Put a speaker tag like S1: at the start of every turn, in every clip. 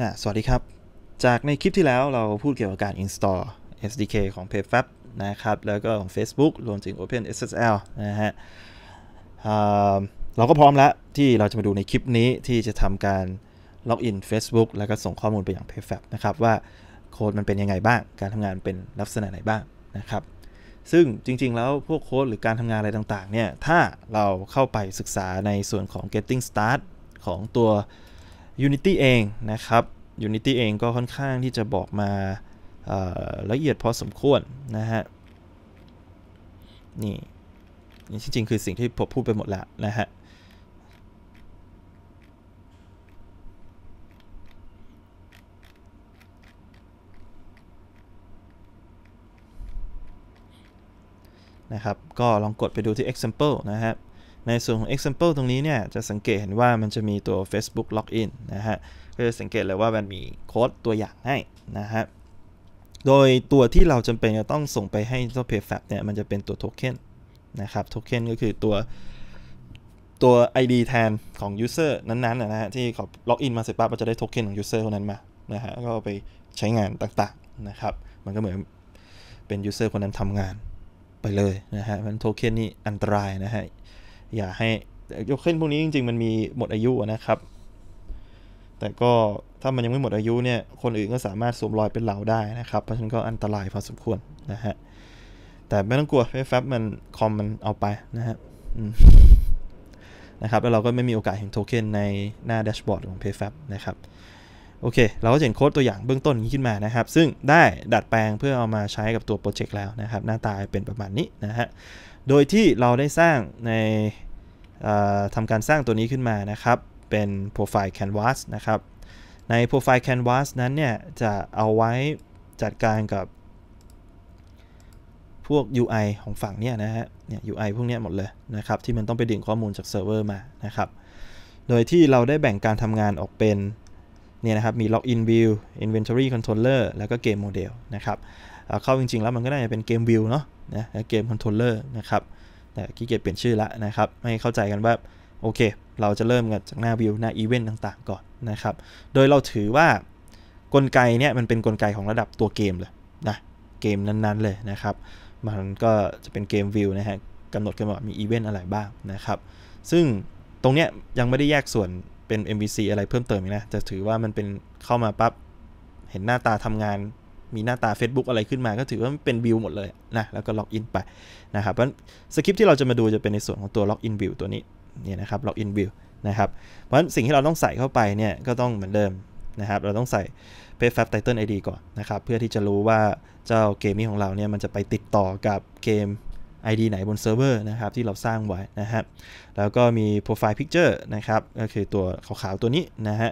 S1: นะสวัสดีครับจากในคลิปที่แล้วเราพูดเกี่ยวกับการ install SDK ของ PayFab นะครับแล้วก็ของ Facebook รวมถึง OpenSSL นะฮะเราก็พร้อมแล้วที่เราจะมาดูในคลิปนี้ที่จะทำการล็อกอิน Facebook แล้วก็ส่งข้อมูลไปอย่าง PayFab นะครับ ว่าโค้ดมันเป็นยังไงบ้างการทำงานเป็นลักษณะไหนบ้าง นะครับ ซึ่งจริงๆแล้วพวกโค้ดหรือการทำงานอะไรต่าง ๆ เนี่ยถ้าเราเข้าไปศึกษาในส่วนของ getting start ของตัว Unity เองนะครับ Unity เองก็ค่อนข้างที่จะบอกมาละเอียดพอสมควรนะฮะนี่นี่จริง ๆ คือสิ่งที่ผมพูดไปหมดแล้วนะฮะนะครับก็ลองกดไปดูที่ example นะฮะในส่วนของ example ตรงนี้เนี่ย จะสังเกตเห็นว่ามันจะมีตัว Facebook login นะฮะก็จะสังเกตเลยว่ามันมีโค้ด ตัวอย่างให้นะฮะโดยตัวที่เราจำเป็นจะต้องส่งไปให้เจ้าเพจแฟ b เนี่ย มันจะเป็นตัวโทเค็นนะครับโทเค็นก็คือตัว ตัว ID แทนของ user นั้นๆ นะฮะที่เขาล็อกอินมาเสร็จปั๊บมันจะได้โทเค็นของ user คนนั้นมานะฮะก็ไปใช้งานต่าง ๆ นะครับ มันก็เหมือนเป็น user คนนั้นทำงานไปเลยนะฮะมันโทเค็นนี่อันตรายนะฮะอย่าให้ยกเค่นพวกนี้จริงๆ มันมีหมดอายุนะครับ แต่ก็ถ้ามันยังไม่หมดอายุเนี่ย คนอื่นก็สามารถสวมรอยเป็นเลาได้นะครับ เพราะฉะนั้นก็อันตรายพอสมควรนะฮะ แต่ไม่ต้องกลัวเฟซแฟบมันคอมมันเอาไปนะฮะนะครับ แล้วเราก็ไม่มีโอกาสเห็นโทเค็นในหน้าแดชบอร์ดของ p a y f a b นะครับ โอเค เราก็เห็นโค้ดตัวอย่างเบื้องต้นนี้ขึ้นมานะครับ ซึ่งได้ดัดแปลงเพื่อเอามาใช้กับตัวโปรเจกต์แล้วนะครับ หน้าตาเป็นประมาณนี้นะฮะโดยที่เราได้สร้างในทำการสร้างตัวนี้ขึ้นมานะครับเป็นโปรไฟล์ Canvas นะครับ ในโปรไฟล์ Canvas นั้นเนี่ยจะเอาไว้จัดการกับพวก UI ของฝั่งเนี่ยนะฮะเนี่ย UI พวกเนี้ยหมดเลยนะครับ ที่มันต้องไปดึงข้อมูลจากเซิร์ฟเวอร์มานะครับ โดยที่เราได้แบ่งการทำงานออกเป็นเนี่ยนะครับมี Login View Inventory Controller แล้วก็ Game Model นะครับเข้าจริงๆแล้วมันก็น่าจะเป็นเกมวิวเนาะนะเกมคอนโทรลเลอร์นะครับแต่ขี้เกียจเปลี่ยนชื่อละนะครับให้เข้าใจกันว่า โอเค เราจะเริ่มกันจากหน้าวิว หน้าอีเวนต์ต่างๆ ก่อนนะครับ โดยเราถือว่า กลไกเนี่ยมันเป็นนกลไกของระดับตัวเกมเลยนะ เกมนั้นๆเลยนะครับมันก็จะเป็นเกมวิวนะฮะกำหนดกันว่ามีอีเวนต์อะไรบ้างนะครับ ซึ่งตรงเนี้ยยังไม่ได้แยกส่วนเป็น MVC อะไรเพิ่มเติมนะจะถือว่ามันเป็นเข้ามาปั๊บเห็นหน้าตาทำงานมีหน้าตา Facebook อะไรขึ้นมาก็ถือว่าเป็นวิวหมดเลย นะ แล้วก็ล็อกอินไปนะครับ เพราะสคริปที่เราจะมาดูจะเป็นในส่วนของตัวล็อกอินวิวตัวนี้ เนี่ยนะครับล็อกอินวิวนะครับ เพราะฉะนั้นสิ่งที่เราต้องใส่เข้าไปเนี่ย ก็ต้องเหมือนเดิมนะครับ เราต้องใส่ p a y f a b Title ID ก่อน นะครับ เพื่อที่จะรู้ว่าเจ้าเกมนี้ของเราเนี่ย มันจะไปติดต่อกับเกม ID ไหนบนเซิร์ฟเวอร์นะครับที่เราสร้างไว้นะฮะแล้วก็มี Profile Picture นะครับ ก็คือตัวขาวๆตัวนี้นะฮะ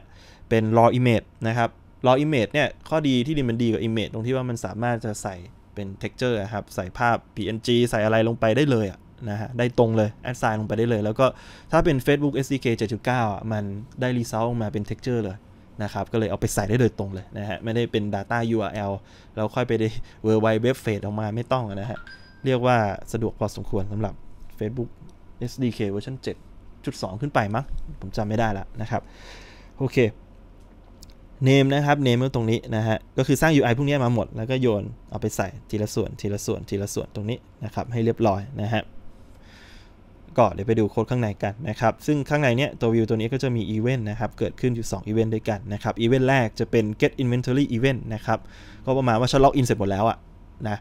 S1: เป็น raw image นะครับรออิมเมจเนี่ย ข้อดีที่ดีมันดีกว่าอิมเมจตรงที่ว่ามันสามารถจะใส่เป็นเท็กเจอร์ครับใส่ภาพ PNG ใส่อะไรลงไปได้เลยนะฮะได้ตรงเลยแอดไซน์ลงไปได้เลยแล้วก็ ถ้าเป็น Facebook SDK 7.9มันได้รีเซลออกมาเป็นเท็กเจอร์เลยนะครับก็เลยเอาไปใส่ได้โดยตรงเลยนะฮะไม่ได้เป็น data URL แล้วค่อยไปได้ World Wide Web Page ออกมาไม่ต้องนะฮะเรียกว่าสะดวกพอสมควรสำหรับ Facebook SDK เวอร์ชัน7.2 ขึ้นไปมั้งผมจำไม่ได้ละนะครับโอเคเนมนะครับเนมตรงนี้นะฮะก็คือสร้าง UI พวกนี้มาหมดแล้วก็โยนเอาไปใส่ทีละส่วนทีละส่วนทีละส่วนตรงนี้นะครับให้เรียบร้อยนะฮะก็เดี๋ยวไปดูโค้ดข้างในกันนะครับซึ่งข้างในเนี้ยตัววิวตัวนี้ก็จะมีอีเวนต์นะครับ เกิดขึ้นอยู่2เวนต์ด้วยกันนะครับ อีเวนต์แรกจะเป็น get inventory event นะครับก็ประมาณว่าฉันล็อกอินเสร็จหมดแล้วอะนะ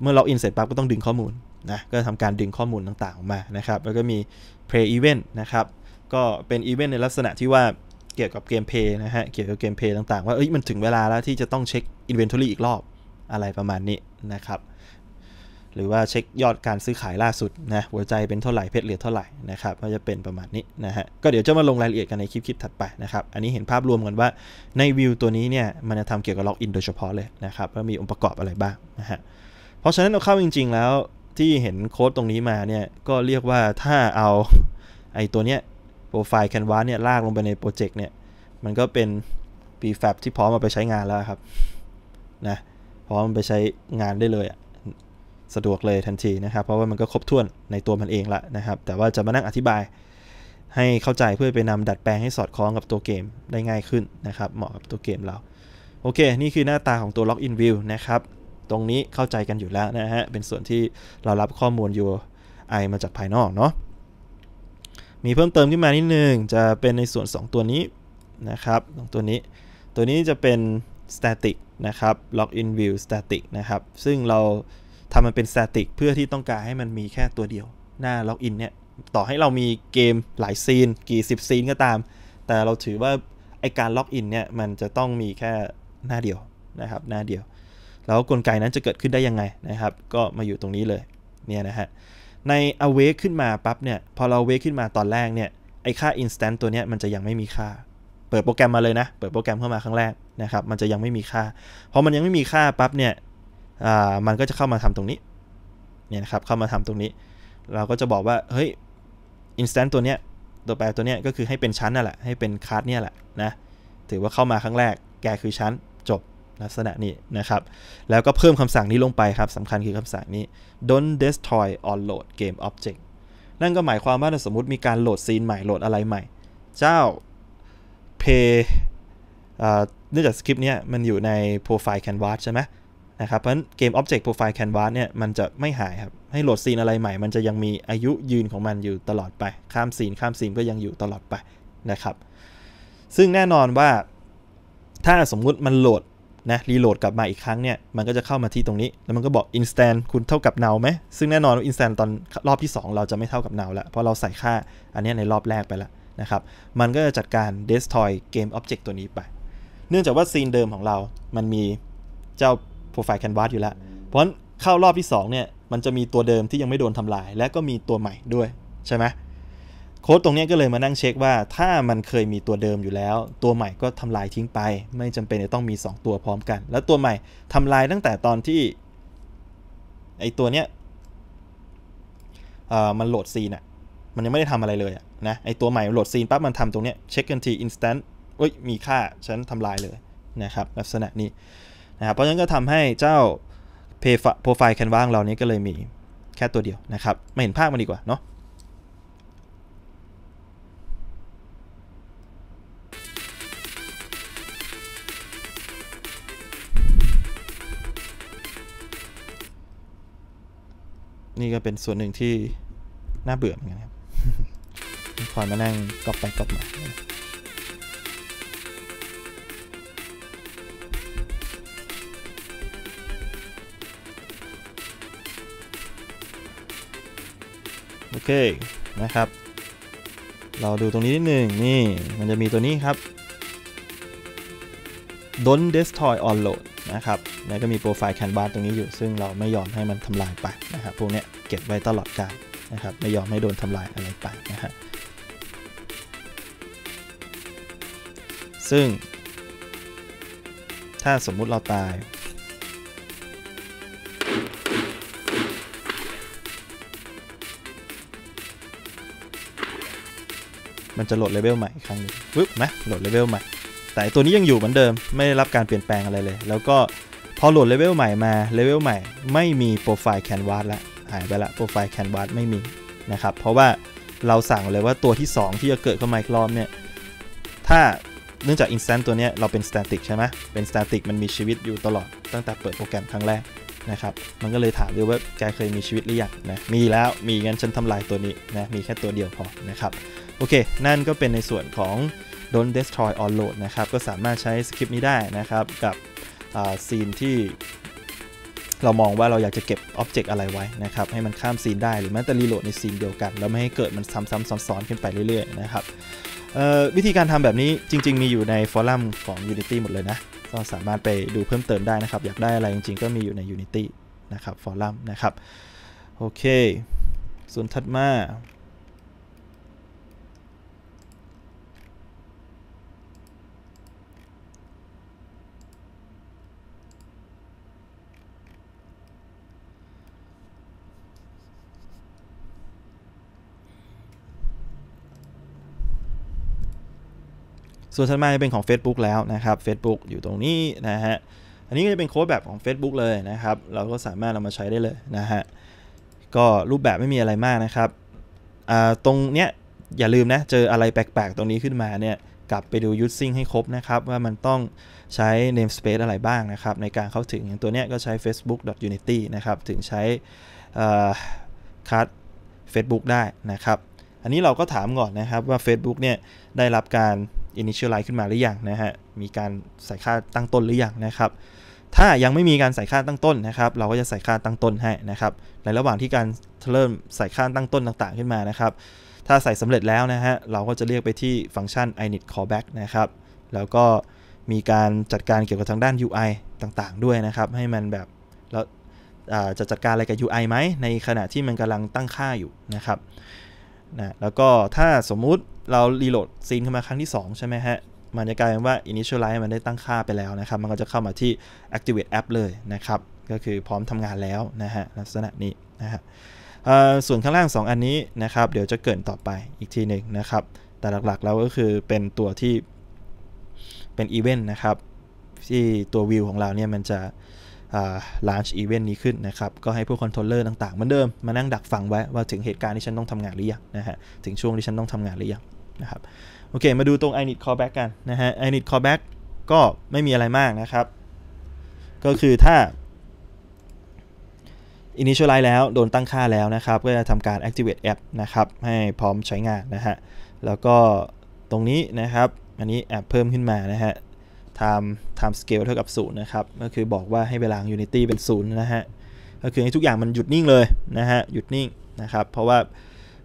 S1: เมื่อล็อกอินเสร็จปั๊บก็ต้องดึงข้อมูลนะก็ทำการดึงข้อมูลต่างๆออกมานะครับแล้วก็มี play event นะครับก็เป็นอีเวนต์ในลักษณะที่ว่าเกี่ยวกับเกมเพย์นะฮะเกี่ยวกับเกมเพย์ต่างๆว่าเอ้ยมันถึงเวลาแล้วที่จะต้องเช็คอินเวนทอรี่อีกรอบอะไรประมาณนี้นะครับ หรือว่าเช็คยอดการซื้อขายล่าสุดนะหัวใจเป็นเท่าไหร่เพชรเหลือเท่าไหร่นะครับก็จะเป็นประมาณนี้นะฮะก็เดี๋ยวจะมาลงรายละเอียดกันในคลิปๆถัดไปนะครับอันนี้เห็นภาพรวมกันว่าในวิวตัวนี้เนี่ยมันจะทำเกี่ยวกับล็อกอินโดยเฉพาะเลยนะครับว่ามีองค์ประกอบอะไรบ้างนะฮะเพราะฉะนั้นเอาเข้าจริง ๆ แล้วที่เห็นโค้ดตรงนี้มาเนี่ยก็เรียกว่าถ้าเอาไอ้ตัวเนี้ยโปรไฟล์ Canva เนี่ยลากลงไปในโปรเจกต์เนี่ยมันก็เป็น p ีแ f a b ที่พร้อมมาไปใช้งานแล้วครับนะพร้อมไปใช้งานได้เลย สะดวกเลยทันทีนะครับ เพราะว่ามันก็ครบถ้วนในตัวมันเองละนะครับ แต่ว่าจะมานั่งอธิบายให้เข้าใจเพื่อไปนำดัดแปลงให้สอดคล้องกับตัวเกมได้ง่ายขึ้นนะครับ เหมาะกับตัวเกมเรา โอเค นี่คือหน้าตาของตัว l o ก i n View นะครับตรงนี้เข้าใจกันอยู่แล้วนะฮะเป็นส่วนที่เรารับข้อมูล UI มาจากภายนอกเนาะมีเพิ่มเติมขึ้นมานิดนึงจะเป็นในส่วน 2 ตัวนี้นะครับสตัวนี้ ตัวนี้จะเป็น static นะครับ login view static นะครับ ซึ่งเราทำมันเป็น static เพื่อที่ต้องการให้มันมีแค่ตัวเดียว หน้า login เนี่ยต่อให้เรามีเกมหลายซีนกี่สิบซีนก็ตาม แต่เราถือว่าไอการ login เนี่ยมันจะต้องมีแค่หน้าเดียวนะครับ หน้าเดียวแล้วกลไกนั้นจะเกิดขึ้นได้ยังไงนะครับ ก็มาอยู่ตรงนี้เลยเนี่ยนะฮะใน awake ขึ้นมาปั๊บเนี่ย พอเรา awake ขึ้นมาตอนแรกเนี่ย ไอค่า instant ตัวเนี้ยมันจะยังไม่มีค่า เปิดโปรแกรมมาเลยนะ เปิดโปรแกรมเข้ามาครั้งแรกนะครับ มันจะยังไม่มีค่าพอมันยังไม่มีค่าปั๊บเนี่ย อ่า มันก็จะเข้ามาทำตรงนี้ เนี่ยนะครับ เข้ามาทำตรงนี้ เราก็จะบอกว่า เฮ้ย instant ตัวเนี้ย ตัวแปรตัวเนี้ย ก็คือให้เป็นชั้นนั่นแหละ ให้เป็นคาสเนี่ยแหละนะ ถือว่าเข้ามาครั้งแรก แกคือชั้นลักษณะนี้นะครับ แล้วก็เพิ่มคำสั่งนี้ลงไปครับสำคัญคือคำสั่งนี้ don't destroy o n load game object นั่นก็หมายความว่าสมมติมีการโหลดซีนใหม่โหลดอะไรใหม่ เจ้า play เนื่องจากสคริปต์เนี้ยมันอยู่ใน profile canvas ใช่ไหมนะครับ เพราะฉะนั้นเกม object profile canvas เนี่ยมันจะไม่หายครับ ให้โหลดซีนอะไรใหม่ มันจะยังมีอายุยืนของมันอยู่ตลอดไป ข้ามซีนข้ามซีนก็ยังอยู่ตลอดไปนะครับ ซึ่งแน่นอนว่าถ้าสมมุติมันโหลดนะรีโหลดกลับมาอีกครั้งเนี่ย มันก็จะเข้ามาที่ตรงนี้ แล้วมันก็บอก instant คุณเท่ากับ now ไหมซึ่งแน่นอนว่า instant ตอนรอบที่ 2 เราจะไม่เท่ากับ now แล้ว เพราะเราใส่ค่าอันนี้ในรอบแรกไปแล้วนะครับมันก็จะจัดการ destroy game object ตัวนี้ไป เนื่องจากว่าซีนเดิมของเรามันมีเจ้า profile canvas อยู่แล้ว เพราะเข้ารอบที่2เนี่ยมันจะมีตัวเดิมที่ยังไม่โดนทำลาย และก็มีตัวใหม่ด้วยใช่ไหมโค้ดตรงนี้ก็เลยมานั่งเช็คว่าถ้ามันเคยมีตัวเดิมอยู่แล้ว ตัวใหม่ก็ทำลายทิ้งไป ไม่จำเป็นจะต้องมี 2 ตัวพร้อมกัน แล้วตัวใหม่ทำลายตั้งแต่ตอนที่ไอตัวเนี้ยมันโหลดซีนอะมันยังไม่ได้ทำอะไรเลยอะนะไอตัวใหม่โหลดซีนปั๊บมันทำตรงเนี้ยเช็คกันที instant เฮ้ยมีค่าฉันทำลายเลยนะครับลักษณะนี้นะครับเพราะฉะนั้นก็ทำให้เจ้าเพโปรไฟล์แคนวางเรานี้ก็เลยมีแค่ตัวเดียวนะครับไม่เห็นภาพมันดีกว่าเนาะนี่ ก็ เป็นส่วนหนึ่งที่น่าเบื่อเหมือนกันครับคอยมานั่งกอบไปกอบมา โอเค นะครับ เราดูตรงนี้นิดหนึ่งนี่ มันจะมีตัวนี้ครับ Don't destroy on load นะครับ แล้วก็มีโปรไฟล์แคนวาสตรงนี้อยู่ ซึ่งเราไม่ยอมให้มันทำลายไปนะครับ พวกนี้เก็บไว้ตลอดกาลนะครับ ไม่ยอมให้โดนทำลายอะไรไปนะฮะ ซึ่ง ถ้าสมมุติเราตาย มันจะโหลดเลเวลใหม่ครั้งนึงปึ๊บนะโหลดเลเวลใหม่แต่ตัวนี้ยังอยู่เหมือนเดิมไม่ได้รับการเปลี่ยนแปลงอะไรเลย แล้วก็พอโหลดเลเวลใหม่มา เลเวลใหม่ไม่มีโปรไฟล์แคนวาสละหายไปละโปรไฟล์แคนวาสไม่มี นะครับ เพราะว่าเราสั่งเลยว่าตัวที่ 2 ที่จะเกิดขึ้นมาอีกรอบเนี่ย ถ้าเนื่องจาก instant ตัวนี้เราเป็น static ใช่ไหมเป็น static มันมีชีวิตอยู่ตลอดตั้งแต่เปิดโปรแกรมครั้งแรกนะครับมันก็เลยถามเลยว่าแกเคยมีชีวิตหรือยังนะมีแล้วมีงั้นฉันทำลายตัวนี้นะมีแค่ตัวเดียวพอนะครับโอเค นั่นก็เป็นในส่วนของ Don't Destroy on Load นะครับก็สามารถใช้สคริปต์นี้ได้นะครับกับซีนที่เรามองว่าเราอยากจะเก็บอ็อบเจกต์อะไรไว้นะครับ ให้มันข้ามซีนได้หรือแม้แต่รีโหลดในซีนเดียวกันแล้วไม่ให้เกิดมันซ้ำๆซ้อนๆขึ้นไปเรื่อย ๆนะครับ วิธีการทำแบบนี้จริง ๆ มีอยู่ในฟอรัมของ Unity หมดเลยนะก็สามารถไปดูเพิ่มเติมได้นะครับอยากได้อะไรจริงๆก็มีอยู่ใน Unity นะครับฟอรัมนะครับโอเคส่วนถัดมาส่วนถัดมาจะเป็นของ Facebook แล้วนะครับ Facebook อยู่ตรงนี้นะฮะ อันนี้ก็จะเป็นโค้ดแบบของ Facebook เลยนะครับ เราก็สามารถเอามาใช้ได้เลยนะฮะ ก็รูปแบบไม่มีอะไรมากนะครับตรงเนี้ยอย่าลืมนะ เจออะไรแปลกๆ ตรงนี้ขึ้นมาเนี่ยกลับไปดูย u ซิ่งให้ครบนะครับว่ามันต้องใช้ namespace อะไรบ้างนะครับ ในการเข้าถึงอย่างตัวเนี้ยก็ใช้ facebook.unity นะครับถึงใช้คัด Facebook ได้นะครับ อันนี้เราก็ถามก่อนนะครับว่า Facebook เนี่ยได้รับการ initialize ขึ้นมาหรือยังนะฮะ มีการใส่ค่าตั้งต้นหรือยังนะครับ ถ้ายังไม่มีการใส่ค่าตั้งต้นนะครับ เราก็จะใส่ค่าตั้งต้นให้นะครับ ในระหว่างที่การเริ่มใส่ค่าตั้งต้นต่างๆขึ้นมานะครับ ถ้าใส่สำเร็จแล้วนะฮะ เราก็จะเรียกไปที่ฟังก์ชัน init callback นะครับ แล้วก็มีการจัดการเกี่ยวกับทางด้าน UI ต่างๆ ด้วยนะครับ ให้มันแบบแล้วจะจัดการอะไรกับ UI ไหมในขณะที่มันกำลังตั้งค่าอยู่นะครับนะแล้วก็ถ้าสมมุติเรารีโหลดซีนขึ้นมาครั้งที่ 2 ใช่ไหมฮะ มันจะกลายเป็นว่า initialize มันได้ตั้งค่าไปแล้วนะครับ มันก็จะเข้ามาที่ activate app เลยนะครับ ก็คือพร้อมทำงานแล้วนะฮะ ลักษณะนี้นะฮะ ส่วนข้างล่าง 2 อันนี้นะครับ เดี๋ยวจะเกินต่อไปอีกทีหนึ่งนะครับ แต่หลัก ๆ แล้วก็คือเป็นตัวที่เป็นอีเวนต์นะครับที่ตัววิวของเราเนี่ยมันจะลานช์อีเวนต์นี้ขึ้นนะครับ ก็ให้ผู้คอนโทรลเลอร์ต่างๆ เหมือนเดิมมานั่งดักฟังไว้ว่าถึงเหตุการณ์ที่ฉันต้องทำงานหรือยังนะฮะ ถึงช่วงที่ฉันต้องทำงานหรือยังนะครับ โอเคมาดูตรง i n i t callback กันนะฮะ i n i t callback ก็ไม่มีอะไรมากนะครับ ก็คือถ้า initialize แล้วโดนตั้งค่าแล้วนะครับ ก็จะทำการ activate app นะครับ ให้พร้อมใช้งานนะฮะ แล้วก็ตรงนี้นะครับ อันนี้แอปเพิ่มขึ้นมานะฮะ time time scale เท่ากับ 0 นะครับ ก็คือบอกว่าให้เวลาของ unity เป็น 0 นะฮะก็คือให้ทุกอย่างมันหยุดนิ่งเลยนะฮะหยุดนิ่งนะครับ เพราะว่า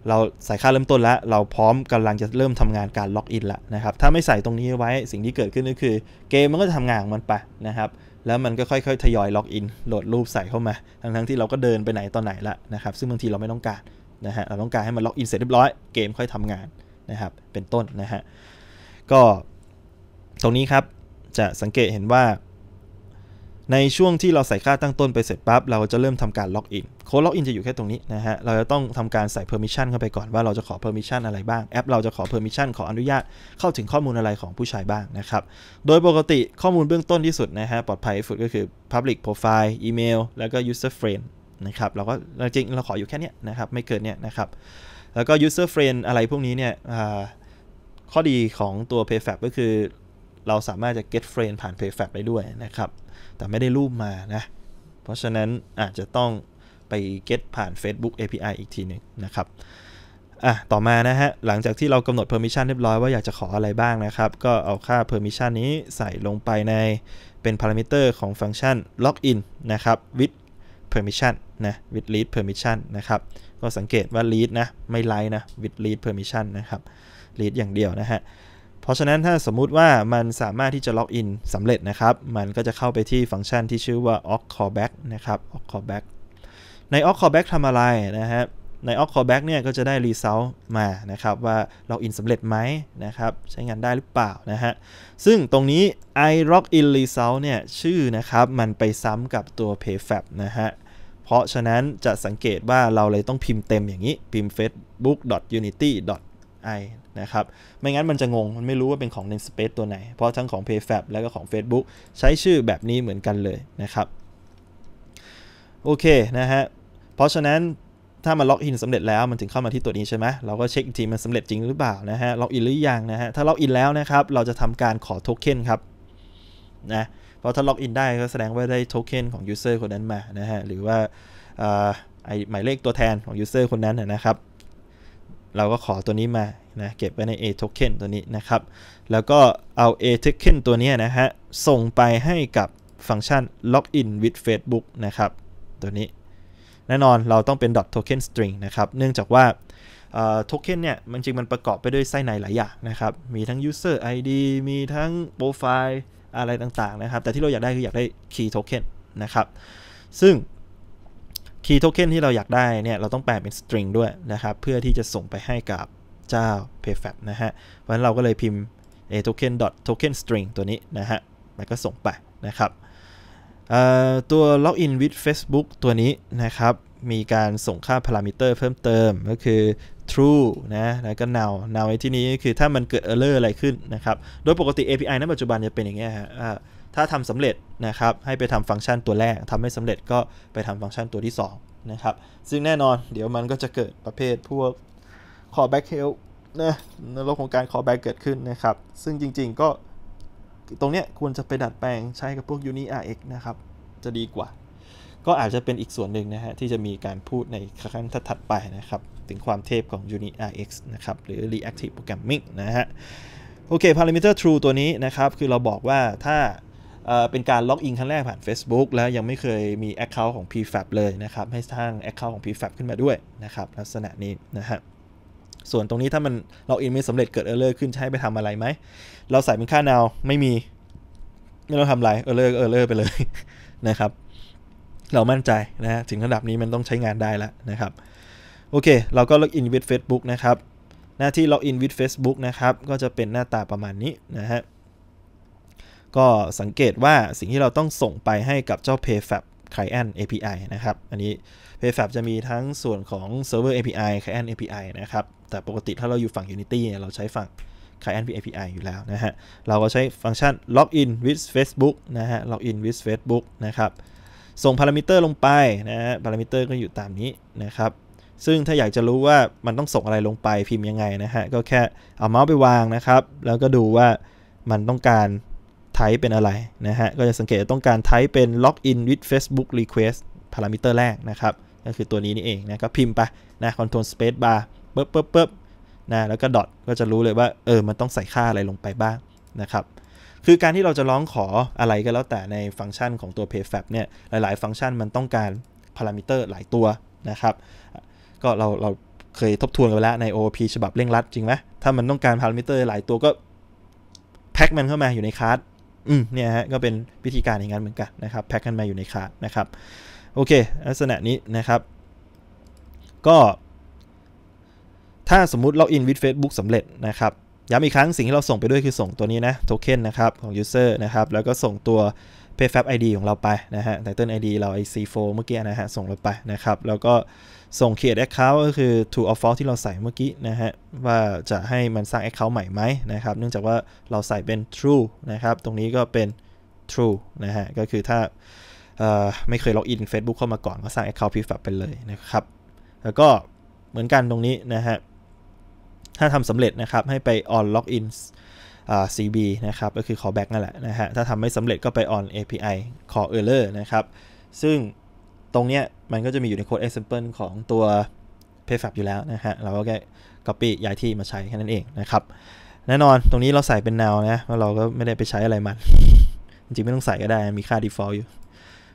S1: เราใส่ค่าเริ่มต้นแล้ว เราพร้อมกำลังจะเริ่มทำงานการล็อกอินละนะครับ ถ้าไม่ใส่ตรงนี้ไว้สิ่งที่เกิดขึ้นก็คือเกมมันก็จะทำงานของมันไปนะครับ แล้วมันก็ค่อยๆ ทยอยล็อกอินโหลดรูปใส่เข้ามาทั้งๆที่เราก็เดินไปไหนตอนไหนละนะครับซึ่งบางทีเราไม่ต้องการนะฮะเราต้องการให้มันล็อกอินเสร็จเรียบร้อยเกมค่อยทำงานนะครับ เป็นต้นนะฮะก็ ตรงนี้ครับจะสังเกตเห็นว่าในช่วงที่เราใส่ค่าตั้งต้นไปเสร็จปั๊บ เราจะเริ่มทำการล็อกอิน โค้ดล็อกอินจะอยู่แค่ตรงนี้นะฮะ เราจะต้องทำการใส่ permission เข้าไปก่อนว่าเราจะขอ permission อะไรบ้างแอปเราจะขอ permission ขออนุญาตเข้าถึงข้อมูลอะไรของผู้ใช้บ้างนะครับ โดยปกติข้อมูลเบื้องต้นที่สุดนะฮะ ปลอดภัยที่สุดก็คือ public profile email แล้วก็ user friend นะครับเราก็จริงเราขออยู่แค่นี้นะครับไม่เกินเนี้ยนะครับแล้วก็ user friend อะไรพวกนี้เนี่ยข้อดีของตัว p a y f a b ก็คือเราสามารถจะ get friend ผ่าน Payfac ได้ด้วยนะครับ แต่ไม่ได้รูปมานะ เพราะฉะนั้นอาจจะต้องไป get ผ่าน Facebook API อีกทีหนึ่งนะครับอ่ะต่อมานะฮะ หลังจากที่เรากำหนด permission เรียบร้อยว่าอยากจะขออะไรบ้างนะครับ ก็เอาค่า permission นี้ใส่ลงไปในเป็นพารามิเตอร์ของฟังก์ชัน login นะครับ with permission นะ with read permission นะครับ ก็สังเกตว่า read นะ ไม่ไล k ์นะ with read permission นะครับ read อย่างเดียวนะฮะเพราะฉะนั้นถ้าสมมุติว่ามันสามารถที่จะล็อกอินสำเร็จนะครับ มันก็จะเข้าไปที่ฟังก์ชันที่ชื่อว่า awk callback นะครับ awk callback ใน awk callback ทำอะไรนะฮะ ใน awk callback เนี่ยก็จะได้ result มานะครับว่าล็อกอินสำเร็จไหมนะครับใช้งานได้หรือเปล่านะฮะซึ่งตรงนี้ i log in result เนี่ยชื่อนะครับมันไปซ้ำกับตัว payfab นะฮะเพราะฉะนั้นจะสังเกตว่าเราเลยต้องพิมพ์เต็มอย่างนี้พิมพ์ facebook unity i นะครับไม่งั้นมันจะงงมันไม่รู้ว่าเป็นของ namespace ตัวไหน เพราะทั้งของ payfab แล้วก็ของ facebook ใช้ชื่อแบบนี้เหมือนกันเลยนะครับโอเคนะฮะเพราะฉะนั้นถ้ามันล็อกอินสำเร็จแล้ว มันถึงเข้ามาที่ตัวนี้ใช่ไหมเราก็เช็คอทีมันสำเร็จจริงหรือเปล่านะฮะ ล็อกอินหรือยังนะฮะถ้าล็อกอินแล้วนะครับ เราจะทำการขอโทเค็นครับนะเพราะถ้าล็อกอินได้ก็แสดงว่าได้โทเค็นของยูเซอร์คนนั้นมานะฮะหรือว่าไอหมายเลขตัวแทนของยูเซอร์คนนั้นนะครับเราก็ขอตัวนี้มานะเก็บไว้ใน A token ตัวนี้นะครับ แล้วก็เอา A token ตัวนี้นะฮะ ส่งไปให้กับฟังก์ชัน login with Facebook นะครับ ตัวนี้ แน่นอนเราต้องเป็น dot token string นะครับ เนื่องจากว่าโทเค็นเนี่ย มันจริงมันประกอบไปด้วยไส้ในหลายอย่างนะครับ มีทั้ง user ID มีทั้ง profile อะไรต่างๆนะครับ แต่ที่เราอยากได้คืออยากได้ key token นะครับซึ่งคีย์โทเค็นที่เราอยากได้เนี่ย เราต้องแปลเป็นสตริงด้วยนะครับ เพื่อที่จะส่งไปให้กับเจ้า p a y f a b นะฮะ เพราะฉะนั้นเราก็เลยพิมพ์ a token t o k e n string ตัวนี้นะฮะมันก็ส่งไปนะครับตัว login with Facebook ตัวนี้นะครับ มีการส่งค่าพารามิเตอร์เพิ่มเติมก็คือ true นะแล้วก็ now now ในที่นี้คือถ้ามันเกิด error อะไรขึ้นนะครับ โดยปกติ API นปัจจุบันจะเป็นอย่างเงี้ยฮะถ้าทำสำเร็จนะครับให้ไปทำฟังก์ชันตัวแรกทำไม่สำเร็จก็ไปทำฟังก์ชันตัวที่2นะครับซึ่งแน่นอนเดี๋ยวมันก็จะเกิดประเภทพวก callback help นะในโลกของการ callback เกิดขึ้นนะครับซึ่งจริงๆ ก็ตรงเนี้ยควรจะไปดัดแปลงใช้กับพวก uni rx นะครับจะดีกว่า ก็อาจจะเป็นอีกส่วนหนึ่งนะฮะที่จะมีการพูดในครั้งถัดไปนะครับถึงความเทพของ uni rx นะครับหรือ reactive programming นะฮะโอเค parameter true ตัวนี้นะครับคือเราบอกว่าถ้าเป็นการล็อกอินครั้งแรกผ่าน Facebook แล้วยังไม่เคยมี Account ของ p f a b เลยนะครับ ให้สร้าง Account ของ p f a b ขึ้นมาด้วยนะครับ ลักษณะนี้นะฮะส่วนตรงนี้ถ้ามันล็อกอินไม่สำเร็จเกิดเออร์เลอร์ขึ้นใช้ ไปทำอะไรไหม เราใส่เป็นค่า now ไม่มีไม่ต้องทำอะไรเออร์เลอร์เออร์เลอร์ไปเลยนะครับ เรามั่นใจนะฮะถึงระดับนี้มันต้องใช้งานได้แล้วนะครับ โอเค เราก็ล็อกอินวิด Facebook นะครับ หน้าที่ล็อกอินวิด Facebook นะครับ ก็จะเป็นหน้าตาประมาณนี้นะฮะก็สังเกตว่าสิ่งที่เราต้องส่งไปให้กับเจ้า PayFab Client API นะครับ อันนี้ PayFab จะมีทั้งส่วนของ Server API Client API นะครับ แต่ปกติถ้าเราอยู่ฝั่ง Unity เีเราใช้ฝั่ง Client API อยู่แล้วนะฮะ เราก็ใช้ฟังก์ชัน Login with Facebook นะฮะ Login with Facebook นะครับ ส่งพารามิเตอร์ลงไป นะฮะ พารามิเตอร์ก็อยู่ตามนี้นะครับ ซึ่งถ้าอยากจะรู้ว่ามันต้องส่งอะไรลงไป พิมพ์ยังไงนะฮะ ก็แค่เอาเมาส์ไปวางนะครับ แล้วก็ดูว่ามันต้องการ type เป็นอะไรนะฮะ ก็จะสังเกตต้องการ type เป็น login with Facebook request พารามิเตอร์แรกนะครับ ก็คือตัวนี้นี่เองนะก็พิมพ์ไปนะ control space bar ปึ๊บปึ๊บปึ๊บนะ แล้วก็ดอทก็จะรู้เลยว่า เออ มันต้องใส่ค่าอะไรลงไปบ้างนะครับ คือการที่เราจะร้องขออะไรก็แล้วแต่ในฟังก์ชันของตัว p a y f a b เนี่ย หลายๆฟังก์ชันมันต้องการพารามิเตอร์หลายตัวนะครับ ก็เราเราเคยทบทวนกันไปแล้วใน OOP ฉบับเร่งรัด จริงไหมถ้ามันต้องการพารามิเตอร์หลายตัวก็แพ็กมันเข้ามาอยู่ในคาร์ดอืม เนี่ยฮะ ก็เป็นวิธีการอย่างนั้นเหมือนกันนะครับแพ็กกันมาอยู่ในคาร์ดนะครับ โอเคลักษณะนี้นะครับ ก็ถ้าสมมุติเราอินวิดเฟซบุ๊กสำเร็จนะครับย้ำอีกครั้งสิ่งที่เราส่งไปด้วยคือส่งตัวนี้นะโทเค็นนะครับของยูเซอร์นะครับแล้วก็ส่งตัว p a y f a b ID ของเราไปนะฮะต i ต้ล ID เรา IC4 เมื่อกี้นะฮะ ส่งเราไปนะครับแล้วก็ส่ง create account ก็คือ to o f false ที่เราใส่เมื่อกี้นะฮะ ว่าจะให้มันสร้าง account ใหม่ไหมนะครับเนื่องจากว่าเราใส่เป็น true นะครับ ตรงนี้ก็เป็น true นะฮะ ก็คือถ้าไม่เคยล็อกอิน Facebook เข้ามาก่อน ก็สร้าง account prefab ไปเลยนะครับ แล้วก็เหมือนกันตรงนี้นะฮะ ถ้าทำสำเร็จนะครับให้ไป on login CB นะครับก็คือ callback นั่นแหละนะฮะถ้าทำไม่สำเร็จก็ไป on API call error นะครับซึ่งตรงเนี้ยมันก็จะมีอยู่ในโค้ด example ของตัว p a y f a b อยู่แล้วนะฮะ เราก็แค่ copy ย้ายที่มาใช้ แค่นั้นเองนะครับ แน่นอนตรงนี้เราใส่เป็นแนวนะวเราก็ไม่ได้ไปใช้อะไรมัน จริงไม่ต้องใส่ก็ได้มีค่า default อยู่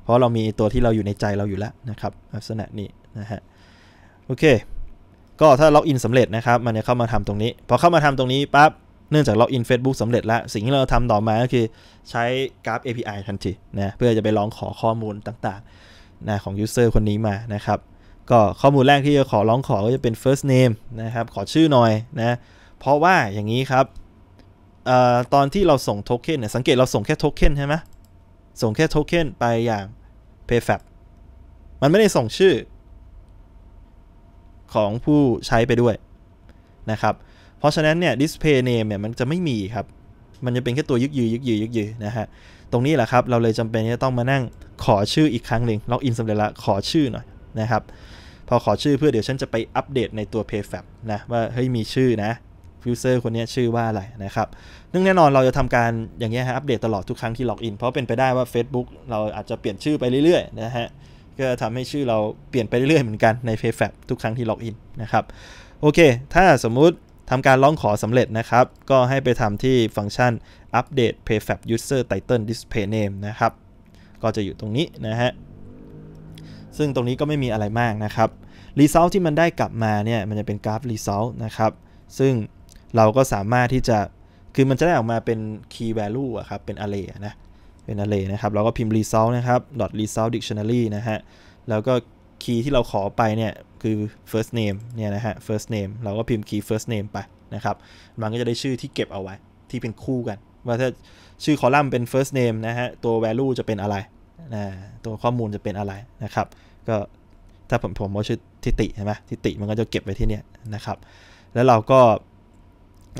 S1: เพราะเรามีตัวที่เราอยู่ในใจเราอยู่แล้วนะครับลักษณะนี้นะฮะ โอเค ก็ถ้าล็อกอินสำเร็จนะครับ มันจะเข้ามาทำตรงนี้ พอเข้ามาทำตรงนี้ปั๊บ เนื่องจากล็อกอิน Facebook สำเร็จ แล้วสิ่งที่เราทำต่อมา ก็คือใช้กราฟ API ทันทีนะ เพื่อจะไปร้องขอข้อมูลต่างๆนะของยูเซอร์คนนี้มานะครับ ก็ข้อมูลแรกที่จะขอร้องขอก็จะเป็น first name นะครับ ขอชื่อหน่อยนะ เพราะว่าอย่างนี้ครับออตอนที่เราส่งโทเค็นเนี่ยสังเกตเราส่งแค่โทเค็นใช่ไหมส่งแค่โทเค็นไปอย่าง p a y f a b มันไม่ได้ส่งชื่อ ของผู้ใช้ไปด้วยนะครับ เพราะฉะนั้นเนี่ย display name เนี่ยมันจะไม่มีครับมันจะเป็นแค่ตัวยึกยือยึกยือยึกยือนะฮะตรงนี้แหละครับเราเลยจำเป็นจะต้องมานั่งขอชื่ออีกครั้งหนึ่งล็อกอินสำเร็จละขอชื่อหน่อยนะครับพอขอชื่อเพื่อ เดี๋ยวฉันจะไปอัปเดตในตัว p a y f a b นะว่าเฮ้ยมีชื่อนะฟิวเซอร์คนนี้ชื่อว่าอะไรนะครับนึ่งแน่นอนเราจะทำการอย่างเงี้ยฮะอัปเดตตลอดทุกครั้งที่ล็อกอินเพราะเป็นไปได้ว่า Facebook เราอาจจะเปลี่ยนชื่อไปเรื่อยๆนะฮะก็ทำให้ชื่อเราเปลี่ยนไปเรื่อยๆเหมือนกันใน p a y f a b ทุกครั้งที่ล็อกอินนะครับโอเคถ้าสมมุติทำการร้องขอสำเร็จนะครับ ก็ให้ไปทำที่ฟังก์ชัน update p r e f a b user title display name นะครับ ก็จะอยู่ตรงนี้ นะฮะ ซึ่งตรงนี้ก็ไม่มีอะไรมากนะครับ result ที่มันได้กลับมา เนี่ย มันจะเป็นกราฟ result นะครับ ซึ่งเราก็สามารถที่จะ คือ มันจะได้ออกมาเป็น key value อะครับ เป็น array นะ เป็น array นะครับ เราก็พิมพ์ result นะครับ dot result dictionary นะฮะ แล้วก็คีย์ที่เราขอไปเนี่ยคือ first name เนี่ยนะฮะ first name เราก็พิมพ์คีย์ first name ไปนะครับ มันก็จะได้ชื่อที่เก็บเอาไว้ที่เป็นคู่กัน ว่าถ้าชื่อคอลัมน์เป็น first name นะฮะตัว value จะเป็นอะไรนะตัวข้อมูลจะเป็นอะไรนะครับก็ถ้าผมผมเอาชื่อทิติใช่ไหมทิติมันก็จะเก็บไว้ที่เนี่ยนะครับแล้วเราก็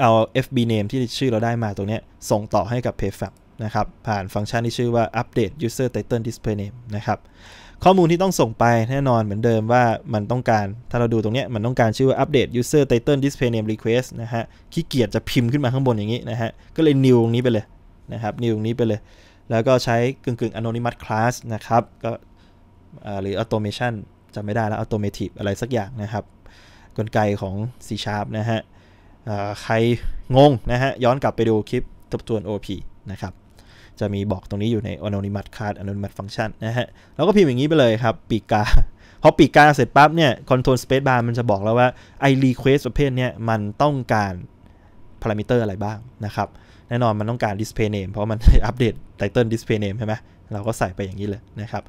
S1: เอา FB name ที่ชื่อเราได้มาตรงนี้ส่งต่อให้กับ p a y f a b นะครับผ่านฟังก์ชันที่ชื่อว่า update user title display name นะครับข้อมูลที่ต้องส่งไปแน่นอนเหมือนเดิมว่ามันต้องการ ถ้าเราดูตรงนี้มันต้องการชื่อว่า update user title display name request นะฮะขี้เกียจจะพิมพ์ขึ้นมาข้างบนอย่างนี้นะฮะ ก็เลย new ตรงนี้ไปเลยนะครับ new ตรงนี้ไปเลย แล้วก็ใช้กึ่งกึ่ง anonymous class นะครับก็หรือ automation จำไม่ได้แล้ว automative อะไรสักอย่างนะครับ กลไกของ C sharp นะฮะใครงงนะฮะ ย้อนกลับไปดูคลิปทบทวน OP นะครับจะมีบอกตรงนี้อยู่ใน anonymous card anonymous function นะฮะแล้วก็พิมพ์อย่างนี้ไปเลยครับปีกาพอปีกาเสร็จปั๊บเนี่ย control space bar มันจะบอกแล้วว่าไอ request ประเภทเนี่ยมันต้องการพารามิเตอร์อะไรบ้างนะครับ แน่นอนมันต้องการ display name เพราะมันอัปเดต title display name ใช่ไหมเราก็ใส่ไปอย่างนี้เลยนะครับ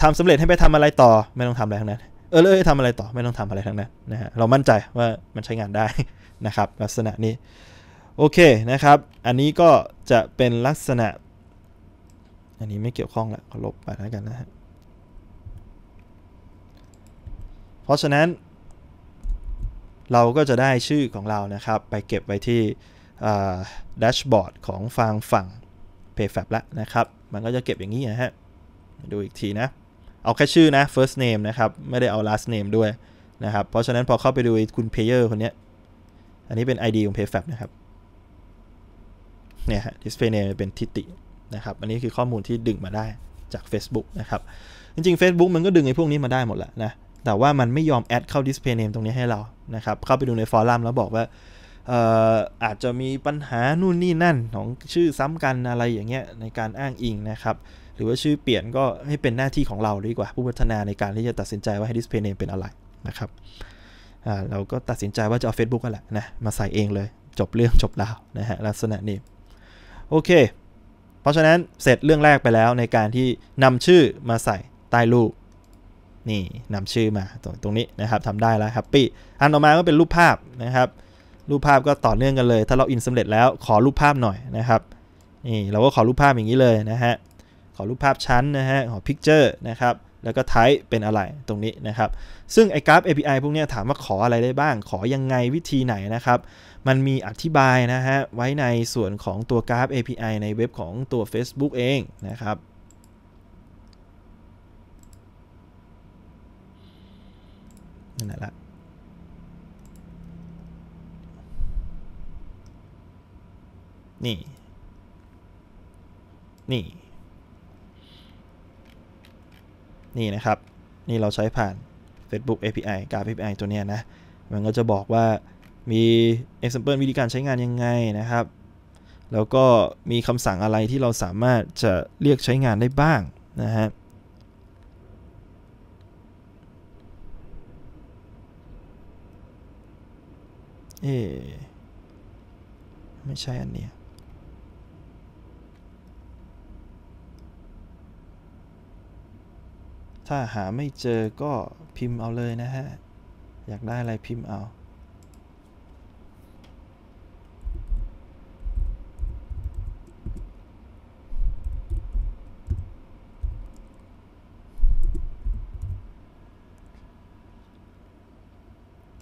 S1: ทำสำเร็จให้ไปทำอะไรต่อ ไม่ต้องทำอะไรทั้งนั้น เออเลยทำอะไรต่อไม่ต้องทำอะไรทั้งนั้นนะฮะเรามั่นใจว่ามันใช้งานได้นะครับลักษณะนี้โอเคนะครับ อันนี้ก็จะเป็นลักษณะ อันนี้ไม่เกี่ยวข้องละลบไปแล้วกันนะฮะ เพราะฉะนั้น เราก็จะได้ชื่อของเรานะครับ ไปเก็บไว้ที่แดชบอร์ดของฟังฝั่ง p a y f a b ละนะครับ มันก็จะเก็บอย่างนี้นะฮะ ดูอีกทีนะ เอาแค่ชื่อนะ first name นะครับ ไม่ได้เอา last name ด้วยนะครับ เพราะฉะนั้นพอเข้าไปดูคุณ player คนนี้อันนี้เป็น ID ของ p a y f a b นะครับเนี่ยฮะ display name เป็นทิตินะครับ อันนี้คือข้อมูลที่ดึงมาได้จาก Facebook นะครับ จริงๆ Facebook มันก็ดึงไอ้พวกนี้มาได้หมดแหละนะ แต่ว่ามันไม่ยอมแอดเข้า display name ตรงนี้ให้เรานะครับ เข้าไปดูในฟอรัมแล้วบอกว่าอาจจะมีปัญหานู่นนี่นั่นของชื่อซ้ำกันอะไรอย่างเงี้ยในการอ้างอิงนะครับ หรือว่าชื่อเปลี่ยนก็ให้เป็นหน้าที่ของเราดีกว่าผู้พัฒนาในการที่จะตัดสินใจว่าให้ display name เป็นอะไรนะครับเราก็ตัดสินใจว่าจะเอา Facebook กันแหละนะมาใส่เองเลยจบเรื่องจบราวนะฮะลักษณะนี้โอเค เพราะฉะนั้นเสร็จเรื่องแรกไปแล้วในการที่นำชื่อมาใส่ใต้รูป นี่ นำชื่อมาตรงตรงนี้นะครับทำได้แล้วแฮปปี้อันต่อมาก็เป็นรูปภาพนะครับ รูปภาพก็ต่อเนื่องกันเลย ถ้าเราอินสำเร็จแล้วขอรูปภาพหน่อยนะครับ นี่เราก็ขอรูปภาพอย่างนี้เลยนะฮะ ขอรูปภาพชั้นนะฮะ ขอพิกเจอร์นะครับ แล้วก็ไทป์เป็นอะไรตรงนี้นะครับซึ่งไอกราฟ API พวกนี้ถามว่าขออะไรได้บ้าง ขอยังไงวิธีไหนนะครับ มันมีอธิบายนะฮะ ไว้ในส่วนของตัวกราฟ API ในเว็บของตัว Facebook เองนะครับ นั่นแหละ นี่ นี่ นี่นะครับนี่เราใช้ผ่าน Facebook API กราฟ API ตัวเนี้ยนะ มันก็จะบอกว่ามี example วิธีการใช้งานยังไงนะครับ แล้วก็มีคำสั่งอะไรที่เราสามารถจะ เรียกใช้งานได้บ้างนะฮะเอ๊ไม่ใช่อันเนี้ยถ้าหาไม่เจอก็พิมพ์เอาเลยนะฮะ อยากได้อะไรพิมพ์เอา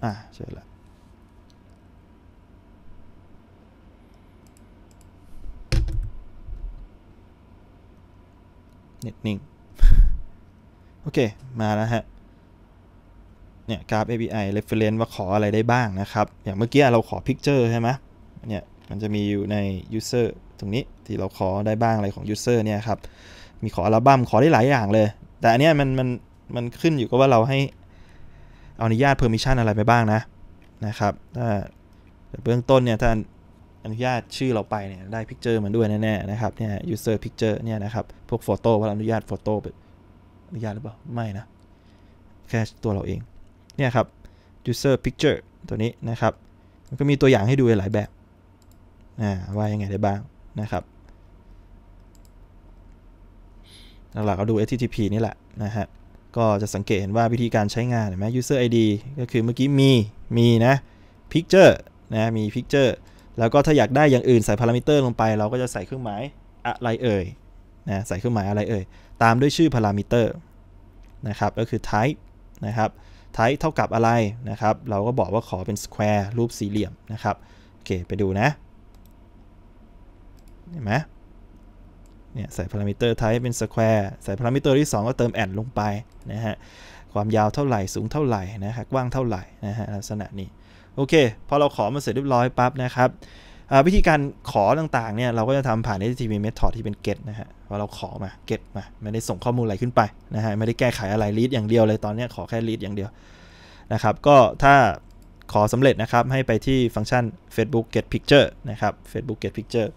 S1: อ่ะเจอละเน็ตนิ่งโอเคมาแล้วฮะเนี่ยกราฟ API reference ว่าขออะไรได้บ้างนะครับอย่างเมื่อกี้เราขอ picture ใช่ไหมเนี่ยมันจะมีอยู่ใน user ตรงนี้ที่เราขอได้บ้างอะไรของ user เนี่ยครับมีขออัลบั้มขอได้หลายอย่างเลย แต่อันเนี้ยมันมันมันขึ้นอยู่กับว่าเราให้อนุญาต permission อะไรไปบ้างนะนะครับถ้าเบื้องต้นเนี่ย ถ้าอนุญาตชื่อเราไปเนี่ยได้พิกเจอร์มันด้วยแน่ๆนะครับเนี่ย user picture เนี่ยนะครับพวก photo ว่าอนุญาต photo นุญาตหรือเปล่าไม่นะ แค่ตัวเราเองเนี่ยครับ user picture ตัวนี้นะครับมันก็มีตัวอย่างให้ดูหลายแบบว่ายังไงได้บ้างนะครับหลักๆเราดู HTTP นี่แหละนะฮะ ก็จะสังเกตเห็นว่าวิธีการใช้งานเห็นไหม user ID ก็คือเมื่อกี้มี มีนะ picture นะมี picture แล้วก็ถ้าอยากได้อย่างอื่นใส่พารามิเตอร์ลงไปเราก็จะใส่เครื่องหมายอะไรเอ่ยนะใส่เครื่องหมายอะไรเอ่ย ตามด้วยชื่อพารามิเตอร์นะครับก็คือ type นะครับ type เท่ากับอะไรนะครับเราก็บอกว่าขอเป็น square รูปสี่เหลี่ยมนะครับโอเคไปดูนะเห็นไหมเนี่ยใส่พารามิเตอร์ type เป็น square ใส่พารามิเตอร์ที่ 2 ก็เติม a d d ลงไปนะฮะความยาวเท่าไหร่สูงเท่าไหร่นะครับกว้างเท่าไหร่นะฮะลักษณะนี้ โอเค พอเราขอมาเสร็จเรียบร้อยปั๊บนะครับวิธีการขอต่างๆ เนี่ยเราก็จะทำผ่าน HTTP method ที่เป็น get นะฮะว่าเราขอมา get มา ไม่ได้ส่งข้อมูลอะไรขึ้นไปนะฮะไม่ได้แก้ไขอะไร read อย่างเดียวเลยตอนนี้ขอแค่ read อย่างเดียวนะครับก็ถ้าขอสำเร็จนะครับให้ไปที่ฟังก์ชัน Facebook get picture นะครับ Facebook get picture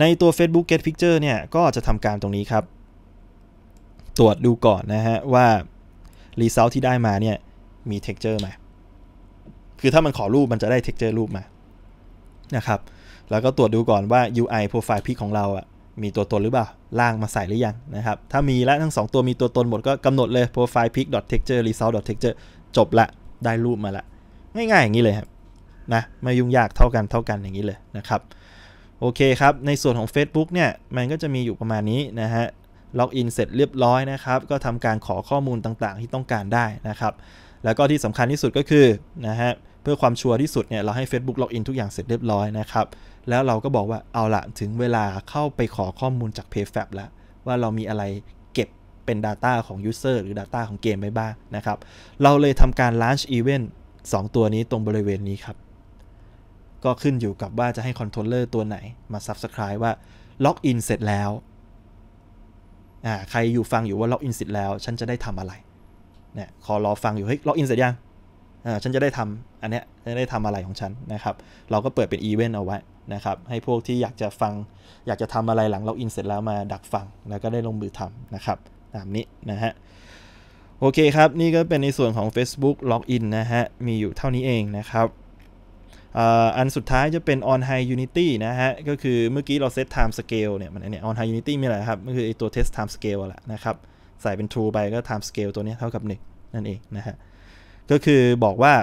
S1: ในตัว Facebook get picture เนี่ยก็จะทำการตรงนี้ครับ ตรวจดูก่อนนะฮะว่า result ที่ได้มาเนี่ยมี texture ไหมคือถ้ามันขอรูปมันจะได้ texture รูปมานะครับ แล้วก็ตรวจดูก่อนว่า UI Profile Pic ของเราอะมีตัวตนหรือเปล่า ล่างมาใส่หรือยังนะครับ ถ้ามีและทั้ง 2 ตัวมีตัวตนหมดก็กำหนดเลย profile pic texture result texture จบละได้รูปมาละง่ายๆ อย่างนี้เลยครับนะไม่ยุ่งยากเท่ากันเท่ากันอย่างนี้เลยนะครับ โอเคครับในส่วนของ Facebook เนี่ย มันก็จะมีอยู่ประมาณนี้นะฮะล็อกอินเสร็จเรียบร้อยนะครับก็ทำการขอข้อมูลต่างๆ ที่ต้องการได้นะครับแล้วก็ที่สำคัญที่สุดก็คือนะฮะเพื่อความชัวร์ที่สุดเนี่ยเราให้ Facebook ล็อกอินทุกอย่างเสร็จเรียบร้อยนะครับ แล้วเราก็บอกว่าเอาละถึงเวลาเข้าไปขอข้อมูลจาก p a y f a b แล้ว ว่าเรามีอะไรเก็บเป็น Data ของ User หรือ Data ของเกมไปบ้างนะครับ เราเลยทำการ Launch Event 2ตัวนี้ตรงบริเวณนี้ครับ ก็ขึ้นอยู่กับว่าจะให้คอนโทรลเลอร์ตัวไหนมา Subscribe ว่า ล็อกอินเสร็จแล้วใครอยู่ฟังอยู่ว่าล็อกอินเสร็จแล้วฉันจะได้ทำอะไรเนี่ยขอรอฟังอยู่เฮ้ยล็อกอินเสร็จยังฉันจะได้ทำอันเนี้ยจะได้ทำอะไรของฉันนะครับ เราก็เปิดเป็นอีเวนต์เอาไว้ นะครับ ให้พวกที่อยากจะฟัง อยากจะทำอะไรหลังเราอินเสร็จแล้วมาดักฟัง แล้วก็ได้ลงมือทำนะครับ ตามนี้นะฮะ โอเคครับ นี่ก็เป็นในส่วนของ Facebook Login นะฮะ มีอยู่เท่านี้เองนะครับ อันสุดท้ายจะเป็น on high unity นะฮะ ก็คือเมื่อกี้เราเซต time scale เนี่ยมันเนี่ย on high unity มีอะไรครับก็คือไอตัว test time scale แหละนะครับใส่เป็น true ไปก็ time scale ตัวนี้เท่ากับ1นั่นเองนะฮะก็คือบอกว่า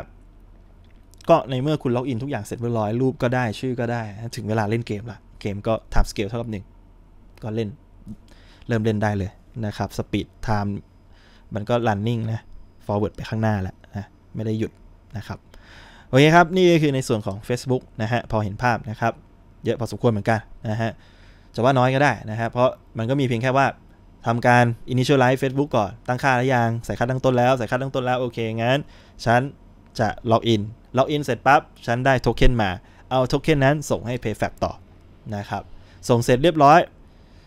S1: ก็ในเมื่อคุณล็อกอินทุกอย่างเสร็จเรียบร้อยรูปก็ได้ชื่อก็ได้ ถึงเวลาเล่นเกมละเกมก็ท i m e ก c a เท่ากับหนึ่งก็เล่นเริ่มเล่นได้เลยนะครับสปีดไทม์มันก็ r ันนิ่งนะฟอร์เวิร์ดไปข้างหน้าแล้วนะไม่ได้หยุดนะครับ โอเคครับ นี่ก็คือในส่วนของ Facebook นะฮะ พอเห็นภาพนะครับ เยอะพอสมควรเหมือนกันนะฮะจะว่าน้อยก็ได้นะฮะเพราะมันก็มีเพียงแค่ว่าทำการ initialize Facebook ก่อนตั้งค่าแล้อยังใส่ค่าตั้งต้นแล้ว ใส่ค่าตั้งต้นแล้วโอเค งั้น ฉันจะล็อกอินล็อกอินเสร็จปั๊บฉันได้โทเค็นมา เอาโทเค็นนั้นส่งให้ p a y f a b ต่อนะครับ ส่งเสร็จเรียบร้อย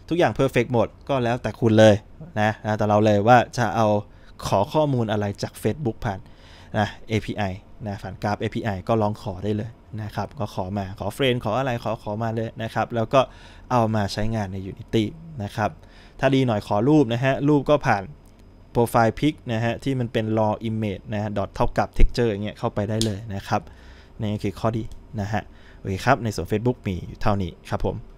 S1: ทุกอย่าง perfect หมด ก็แล้วแต่คุณเลยนะนะ แต่เราเลยว่าจะเอาขอข้อมูลอะไรจาก Facebook ผ่านนะ API นะผ่านกราฟ API ก็ลองขอได้เลยนะครับ ก็ขอมาขอเฟรนขออะไรขอขอมาเลยนะครับ แล้วก็เอามาใช้งานใน Unity นะครับถ้าดีหน่อยขอรูปนะฮะ รูปก็ผ่านโปรไฟล์พิกนะฮะ ที่มันเป็น raw image นะฮะ dot เท่ากับ texture อย่างเงี้ยเข้าไปได้เลยนะครับนี่คือข้อดีนะฮะ โอเคครับ ในส่วน Facebook มีเท่านี้ครับผม